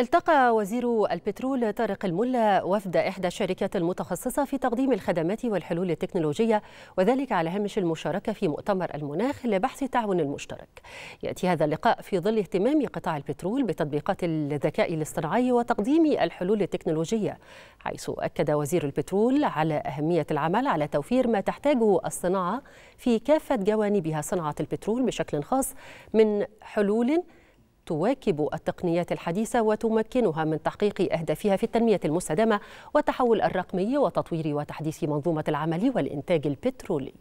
التقى وزير البترول طارق الملا وفد إحدى الشركات المتخصصة في تقديم الخدمات والحلول التكنولوجية وذلك على هامش المشاركة في مؤتمر المناخ لبحث التعاون المشترك. يأتي هذا اللقاء في ظل اهتمام قطاع البترول بتطبيقات الذكاء الاصطناعي وتقديم الحلول التكنولوجية حيث أكد وزير البترول على أهمية العمل على توفير ما تحتاجه الصناعة في كافة جوانبها صناعة البترول بشكل خاص من حلول تواكب التقنيات الحديثة وتمكنها من تحقيق أهدافها في التنمية المستدامة والتحول الرقمي وتطوير وتحديث منظومة العمل والإنتاج البترولي